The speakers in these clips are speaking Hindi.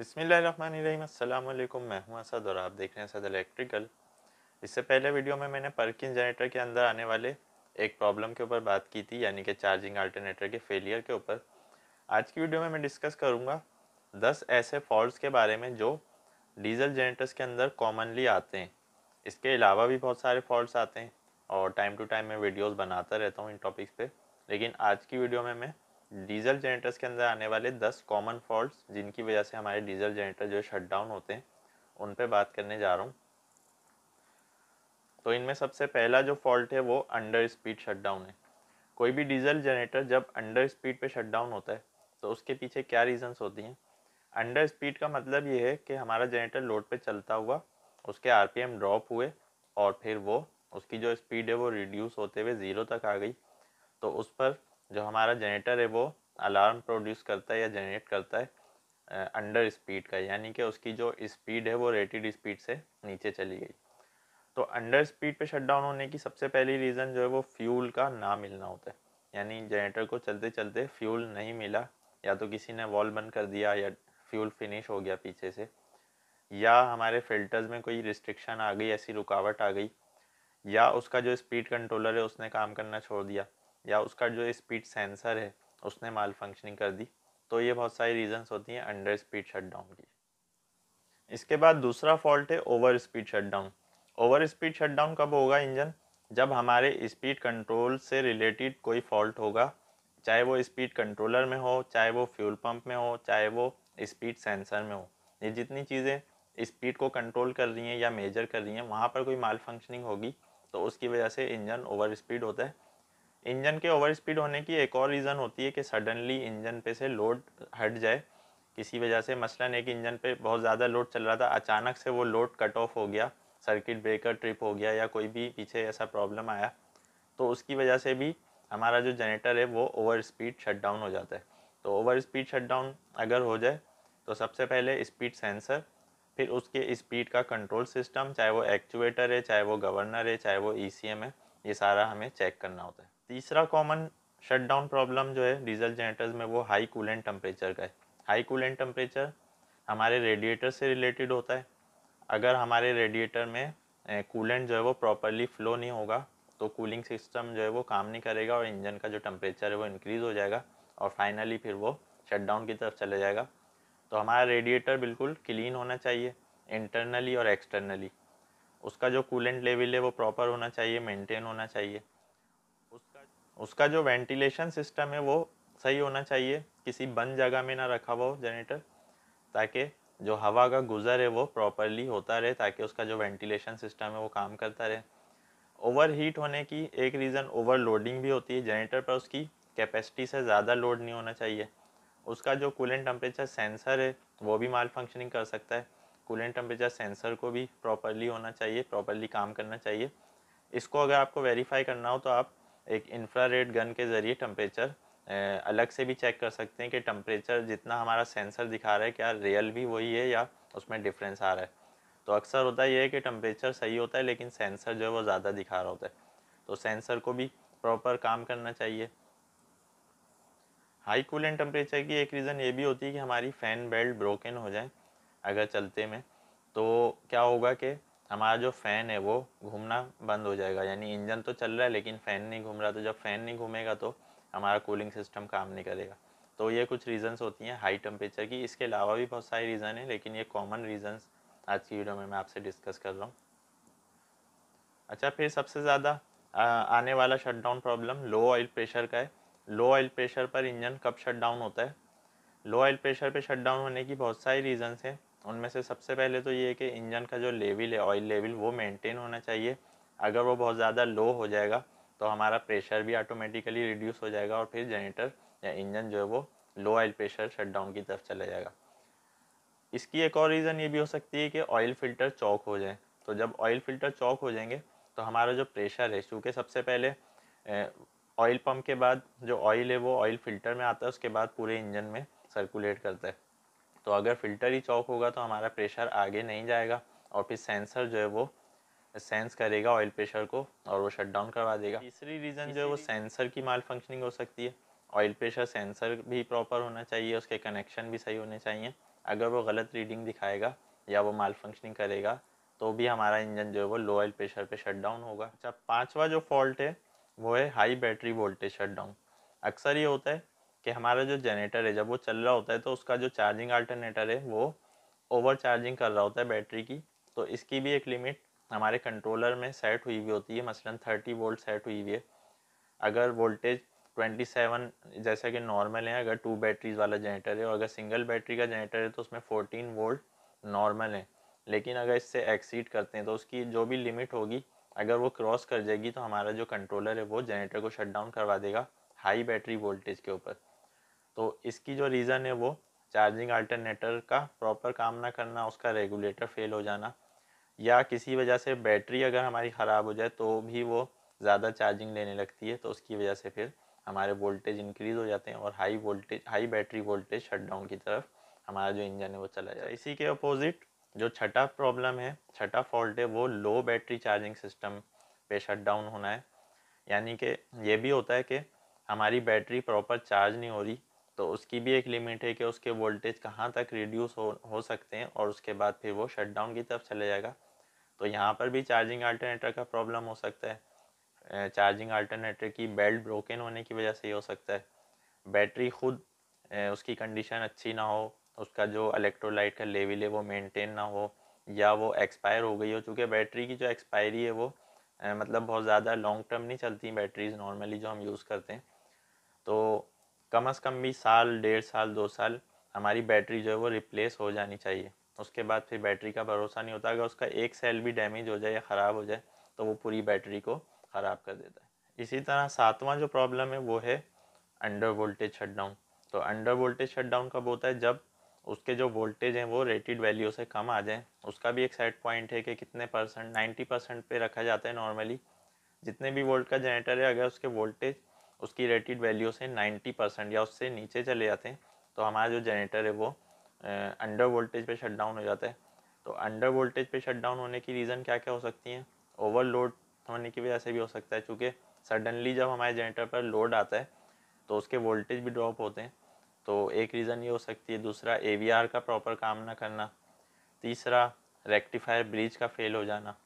बसमिलीम अल्लाम मैं हूं असद और आप देख रहे हैं असद इलेक्ट्रिकल इससे पहले वीडियो में मैंने पर्किन जनरेटर के अंदर आने वाले एक प्रॉब्लम के ऊपर बात की थी यानी कि चार्जिंग अल्टरनेटर के फेलियर के ऊपर आज की वीडियो में मैं डिस्कस करूँगा दस ऐसे फॉल्ट के बारे में जो डीजल जनरेटर्स के अंदर कॉमनली आते हैं इसके अलावा भी बहुत सारे फॉल्ट आते हैं और टाइम टू टाइम मैं वीडियोज़ बनाता रहता हूँ इन टॉपिक्स पर लेकिन आज की वीडियो में मैं डीजल जनरेटर्स के अंदर आने वाले 10 कॉमन फॉल्ट जिनकी वजह से हमारे डीजल जनरेटर जो शट डाउन होते हैं उन पर बात करने जा रहा हूँ तो इनमें सबसे पहला जो फॉल्ट है वो अंडर स्पीड शट डाउन है कोई भी डीजल जनरेटर जब अंडर स्पीड पे डाउन होता है तो उसके पीछे क्या रीजंस होती हैं अंडर स्पीड का मतलब ये है कि हमारा जनरेटर लोड पे चलता हुआ उसके आरपीएम ड्रॉप हुए और फिर वो उसकी जो स्पीड है वो रिड्यूस होते हुए ज़ीरो तक आ गई तो उस पर जो हमारा जनरेटर है वो अलार्म प्रोड्यूस करता है या जनरेट करता है अंडर स्पीड का यानी कि उसकी जो स्पीड है वो रेटेड स्पीड से नीचे चली गई तो अंडर स्पीड पे शटडाउन होने की सबसे पहली रीज़न जो है वो फ्यूल का ना मिलना होता है यानी जनरेटर को चलते चलते फ्यूल नहीं मिला या तो किसी ने वॉल बंद कर दिया या फ्यूल फिनिश हो गया पीछे से या हमारे फिल्टर्स में कोई रिस्ट्रिक्शन आ गई ऐसी रुकावट आ गई या उसका जो स्पीड कंट्रोलर है उसने काम करना छोड़ दिया या उसका जो स्पीड सेंसर है उसने माल फंक्शनिंग कर दी तो ये बहुत सारी रीजंस होती हैं अंडर स्पीड शटडाउन की इसके बाद दूसरा फॉल्ट है over speed shutdown over speed shutdown कब होगा इंजन जब हमारे स्पीड कंट्रोल से रिलेटेड कोई फॉल्ट होगा चाहे वो स्पीड कंट्रोलर में हो चाहे वो फ्यूल पंप में हो चाहे वो स्पीड सेंसर में हो ये जितनी चीज़ें स्पीड को कंट्रोल कर रही हैं या मेजर कर रही हैं वहाँ पर कोई माल फंक्शनिंग होगी तो उसकी वजह से इंजन ओवर स्पीड होता है इंजन के ओवर स्पीड होने की एक और रीज़न होती है कि सडनली इंजन पे से लोड हट जाए किसी वजह से मसलन एक इंजन पे बहुत ज़्यादा लोड चल रहा था अचानक से वो लोड कट ऑफ हो गया सर्किट ब्रेकर ट्रिप हो गया या कोई भी पीछे ऐसा प्रॉब्लम आया तो उसकी वजह से भी हमारा जो जनरेटर है वो ओवर स्पीड शट डाउन हो जाता है तो ओवर स्पीड शट डाउन अगर हो जाए तो सबसे पहले स्पीड सेंसर फिर उसके स्पीड का कंट्रोल सिस्टम चाहे वो एक्चुएटर है चाहे वो गवर्नर है चाहे वो ई है ये सारा हमें चेक करना होता है तीसरा कॉमन शटडाउन प्रॉब्लम जो है डीजल जनरेटर्स में वो हाई कूलेंट टेम्परेचर का है हाई कूलेंट टेम्परेचर हमारे रेडिएटर से रिलेटेड होता है अगर हमारे रेडिएटर में कूलेंट जो है वो प्रॉपरली फ्लो नहीं होगा तो कूलिंग सिस्टम जो है वो काम नहीं करेगा और इंजन का जो टेम्परेचर है वो इंक्रीज़ हो जाएगा और फाइनली फिर वो शटडाउन की तरफ चले जाएगा तो हमारा रेडिएटर बिल्कुल क्लीन होना चाहिए इंटरनली और एक्सटर्नली उसका जो कूलेंट लेवल है वो प्रॉपर होना चाहिए मेंटेन होना चाहिए उसका जो वेंटिलेशन सिस्टम है वो सही होना चाहिए किसी बंद जगह में ना रखा हुआ हो जनरेटर ताकि जो हवा का गुज़र है वो प्रॉपरली होता रहे ताकि उसका जो वेंटिलेशन सिस्टम है वो काम करता रहे ओवर हीट होने की एक रीज़न ओवरलोडिंग भी होती है जनरेटर पर उसकी कैपेसिटी से ज़्यादा लोड नहीं होना चाहिए उसका जो कूलेंट टम्परेचर सेंसर है वो भी माल फंक्शनिंग कर सकता है कूलेंट टेम्परेचर सेंसर को भी प्रॉपरली होना चाहिए प्रॉपरली काम करना चाहिए इसको अगर आपको वेरीफाई करना हो तो आप एक इंफ्रारेड गन के ज़रिए टम्परेचर अलग से भी चेक कर सकते हैं कि टम्परेचर जितना हमारा सेंसर दिखा रहा है क्या रियल भी वही है या उसमें डिफरेंस आ रहा है तो अक्सर होता यह है कि टम्परेचर सही होता है लेकिन सेंसर जो है वो ज़्यादा दिखा रहा होता है तो सेंसर को भी प्रॉपर काम करना चाहिए हाई कूलेंट टेम्परेचर की एक रीज़न ये भी होती है कि हमारी फ़ैन बेल्ट ब्रोकन हो जाए अगर चलते में तो क्या होगा कि हमारा जो फ़ैन है वो घूमना बंद हो जाएगा यानी इंजन तो चल रहा है लेकिन फ़ैन नहीं घूम रहा तो जब फ़ैन नहीं घूमेगा तो हमारा कूलिंग सिस्टम काम नहीं करेगा तो ये कुछ रीज़न्स होती हैं हाई टेम्परेचर की इसके अलावा भी बहुत सारी रीज़न है लेकिन ये कॉमन रीज़न्स आज की वीडियो में मैं आपसे डिस्कस कर रहा हूँ अच्छा फिर सबसे ज़्यादा आने वाला shutdown problem low oil pressure का है लो ऑयल प्रेशर पर इंजन कब डाउन होता है लो ऑयल प्रेशर पर शटडाउन होने की बहुत सारी रीज़न्स हैं उनमें से सबसे पहले तो ये है कि इंजन का जो लेवल है ऑयल लेवल वो मेंटेन होना चाहिए अगर वो बहुत ज़्यादा लो हो जाएगा तो हमारा प्रेशर भी ऑटोमेटिकली रिड्यूस हो जाएगा और फिर जनरेटर या इंजन जो है वो low oil pressure shut down की तरफ चला जाएगा इसकी एक और रीज़न ये भी हो सकती है कि ऑयल फ़िल्टर चौक हो जाए तो जब ऑयल फ़िल्टर चौक हो जाएंगे तो हमारा जो प्रेशर है चूँकि सबसे पहले ऑयल पम्प के बाद जो ऑयल है वो ऑयल फ़िल्टर में आता है उसके बाद पूरे इंजन में सर्कुलेट करता है तो अगर फ़िल्टर ही चौक होगा तो हमारा प्रेशर आगे नहीं जाएगा और फिर सेंसर जो है वो सेंस करेगा ऑयल प्रेशर को और वो शट डाउन करवा देगा तीसरी रीज़न जो है वो सेंसर की माल फंक्शनिंग हो सकती है ऑयल प्रेशर सेंसर भी प्रॉपर होना चाहिए उसके कनेक्शन भी सही होने चाहिए अगर वो गलत रीडिंग दिखाएगा या वो माल फंक्शनिंग करेगा तो भी हमारा इंजन जो है वो लो ऑयल प्रेशर पे शट डाउन होगा अच्छा पाँचवा जो फॉल्ट है वो है high battery voltage shut down अक्सर ये होता है कि हमारा जो जनरेटर है जब वो चल रहा होता है तो उसका जो चार्जिंग अल्टरनेटर है वो ओवर चार्जिंग कर रहा होता है बैटरी की तो इसकी भी एक लिमिट हमारे कंट्रोलर में सेट हुई हुई होती है मसलन थर्टी वोल्ट सेट हुई हुई है अगर वोल्टेज ट्वेंटी सेवन जैसा कि नॉर्मल है अगर टू बैटरीज वाला जनरेटर है और अगर सिंगल बैटरी का जनरेटर है तो उसमें फोर्टीन वोल्ट नॉर्मल है लेकिन अगर इससे एक्सीड करते हैं तो उसकी जो भी लिमिट होगी अगर वो क्रॉस कर जाएगी तो हमारा जो कंट्रोलर है वो जनरेटर को शट डाउन करवा देगा हाई बैटरी वोल्टेज के ऊपर तो इसकी जो रीज़न है वो चार्जिंग अल्टरनेटर का प्रॉपर काम ना करना उसका रेगुलेटर फेल हो जाना या किसी वजह से बैटरी अगर हमारी ख़राब हो जाए तो भी वो ज़्यादा चार्जिंग लेने लगती है तो उसकी वजह से फिर हमारे वोल्टेज इंक्रीज़ हो जाते हैं और high voltage high battery voltage shut down की तरफ हमारा जो इंजन है वो चला जाए इसी के अपोज़िट जो छठा प्रॉब्लम है छठा फॉल्ट है वो लो बैटरी चार्जिंग सिस्टम पे शट डाउन होना है यानी कि ये भी होता है कि हमारी बैटरी प्रॉपर चार्ज नहीं हो रही तो उसकी भी एक लिमिट है कि उसके वोल्टेज कहाँ तक रिड्यूस हो हो सकते हैं और उसके बाद फिर वो शटडाउन की तरफ चले जाएगा तो यहाँ पर भी चार्जिंग अल्टरनेटर का प्रॉब्लम हो सकता है चार्जिंग अल्टरनेटर की बेल्ट ब्रोकन होने की वजह से ही हो सकता है बैटरी खुद उसकी कंडीशन अच्छी ना हो उसका जो इलेक्ट्रोलाइट का लेवल है वो मेनटेन ना हो या वो एक्सपायर हो गई हो चूँकि बैटरी की जो एक्सपायरी है वो मतलब बहुत ज़्यादा लॉन्ग टर्म नहीं चलती बैटरीज नॉर्मली जो हम यूज़ करते हैं तो कम से कम भी साल डेढ़ साल दो साल हमारी बैटरी जो है वो रिप्लेस हो जानी चाहिए उसके बाद फिर बैटरी का भरोसा नहीं होता अगर उसका एक सेल भी डैमेज हो जाए या ख़राब हो जाए तो वो पूरी बैटरी को ख़राब कर देता है इसी तरह सातवां जो प्रॉब्लम है वो है अंडर वोल्टेज शटडाउन तो अंडर वोल्टेज शटडाउन कब होता है जब उसके जो वोल्टेज हैं वो रेटेड वैल्यू से कम आ जाए उसका भी एक सेट पॉइंट है कि कितने परसेंट नाइन्टी परसेंट पर रखा जाता है नॉर्मली जितने भी वोल्ट का जनरेटर है अगर उसके वोल्टेज उसकी रेटेड वैल्यू से 90 परसेंट या उससे नीचे चले जाते हैं तो हमारा जो जनरेटर है वो अंडर वोल्टेज पे शट डाउन हो जाता है तो अंडर वोल्टेज पे शट डाउन होने की रीज़न क्या क्या हो सकती हैं ओवरलोड होने की वजह से भी हो सकता है चूँकि सडनली जब हमारे जनरेटर पर लोड आता है तो उसके वोल्टेज भी ड्रॉप होते हैं तो एक रीज़न ये हो सकती है दूसरा ए का प्रॉपर काम ना करना तीसरा रेक्टिफायर ब्रिज का फेल हो जाना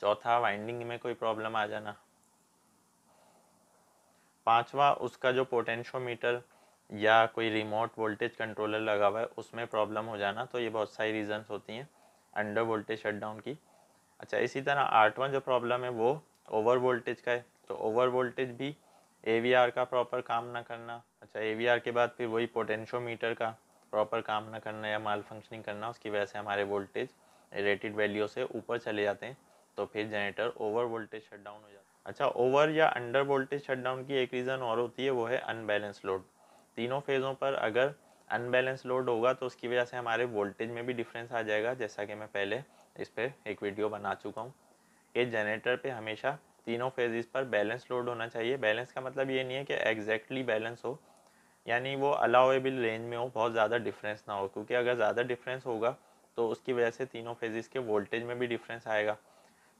चौथा वाइंडिंग में कोई प्रॉब्लम आ जाना पांचवा उसका जो पोटेंशियोमीटर या कोई रिमोट वोल्टेज कंट्रोलर लगा हुआ है उसमें प्रॉब्लम हो जाना तो ये बहुत सारी रीजंस होती हैं अंडर वोल्टेज शटडाउन की अच्छा इसी तरह आठवां जो प्रॉब्लम है वो ओवर वोल्टेज का है तो ओवर वोल्टेज भी ए का प्रॉपर काम ना करना अच्छा ए के बाद फिर वही पोटेंशियोमीटर का प्रॉपर काम ना करना या माल फंक्शनिंग करना उसकी वजह से हमारे वोल्टेज रेटेड वैल्यू से ऊपर चले जाते हैं तो फिर generator over voltage shut down हो जाता है अच्छा ओवर या अंडर वोल्टेज शट डाउन की एक रीज़न और होती है वो है अनबैलेंस लोड तीनों फेज़ों पर अगर अनबैलेंस लोड होगा तो उसकी वजह से हमारे वोल्टेज में भी डिफरेंस आ जाएगा जैसा कि मैं पहले इस पर एक वीडियो बना चुका हूँ कि जनरेटर पर हमेशा तीनों फेजेस पर बैलेंस लोड होना चाहिए बैलेंस का मतलब ये नहीं है कि एग्जैक्टली बैलेंस हो यानी वो अलाउेबल रेंज में हो बहुत ज़्यादा डिफरेंस ना हो क्योंकि अगर ज़्यादा डिफरेंस होगा तो उसकी वजह से तीनों फेजेस के वोल्टेज में भी डिफरेंस आएगा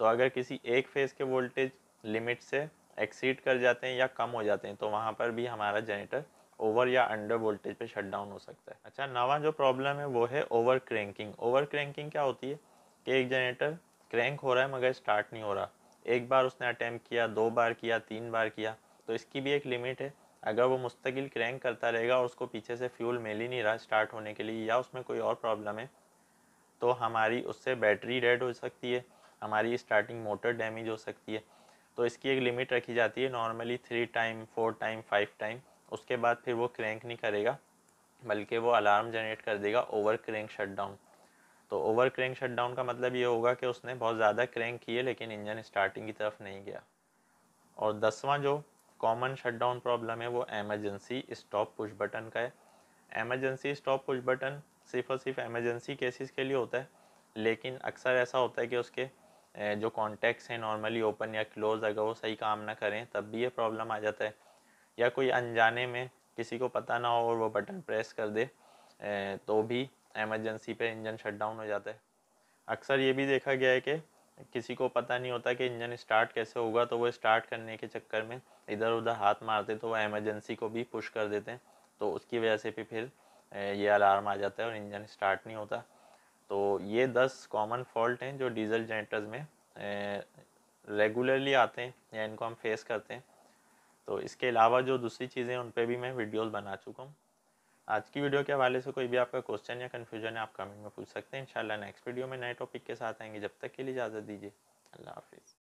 तो अगर किसी एक फेज़ के वोल्टेज लिमिट से एक्सीड कर जाते हैं या कम हो जाते हैं तो वहाँ पर भी हमारा जनरेटर ओवर या अंडर वोल्टेज पे शट डाउन हो सकता है अच्छा नवा जो प्रॉब्लम है वो है ओवर क्रैंकिंग ओवर क्रैंकिंग क्या होती है कि एक जनरेटर क्रैंक हो रहा है मगर स्टार्ट नहीं हो रहा एक बार उसने अटैम्प्ट किया दो बार किया तीन बार किया तो इसकी भी एक लिमिट है अगर वो मुस्तकिल क्रैंक करता रहेगा और उसको पीछे से फ्यूल मिल ही नहीं रहा स्टार्ट होने के लिए या उसमें कोई और प्रॉब्लम है तो हमारी उससे बैटरी डेड हो सकती है हमारी स्टार्टिंग मोटर डैमेज हो सकती है तो इसकी एक लिमिट रखी जाती है normally three time four time five time उसके बाद फिर वो क्रैंक नहीं करेगा बल्कि वो अलार्म जनरेट कर देगा ओवर क्रैंक शटडाउन तो ओवर क्रैंक शटडाउन का मतलब ये होगा कि उसने बहुत ज़्यादा क्रैंक किए लेकिन इंजन स्टार्टिंग की तरफ नहीं गया और दसवां जो कॉमन शटडाउन प्रॉब्लम है वो एमरजेंसी स्टॉप पुश बटन का है एमरजेंसी स्टॉप पुश बटन सिर्फ और सिर्फ एमरजेंसी केसेस के लिए होता है लेकिन अक्सर ऐसा होता है कि उसके जो कॉन्टैक्ट्स हैं नॉर्मली ओपन या क्लोज अगर वो सही काम ना करें तब भी ये प्रॉब्लम आ जाता है या कोई अनजाने में किसी को पता ना हो और वो बटन प्रेस कर दे तो भी एमरजेंसी पे इंजन शट डाउन हो जाता है अक्सर ये भी देखा गया है कि किसी को पता नहीं होता कि इंजन स्टार्ट कैसे होगा तो वो स्टार्ट करने के चक्कर में इधर उधर हाथ मारते तो वो एमरजेंसी को भी पुश कर देते हैं तो उसकी वजह से भी फिर ये अलार्म आ जाता है और इंजन स्टार्ट नहीं होता तो ये दस कॉमन फॉल्ट हैं जो डीजल जनरेटर्स में रेगुलरली आते हैं या इनको हम फेस करते हैं तो इसके अलावा जो दूसरी चीज़ें उन पर भी मैं वीडियोज़ बना चुका हूँ आज की वीडियो के हवाले से कोई भी आपका क्वेश्चन या कन्फ्यूजन है आप कमेंट में पूछ सकते हैं इंशाल्लाह नेक्स्ट वीडियो में नए टॉपिक के साथ आएंगे जब तक के लिए इजाज़त दीजिए अल्लाह हाफिज़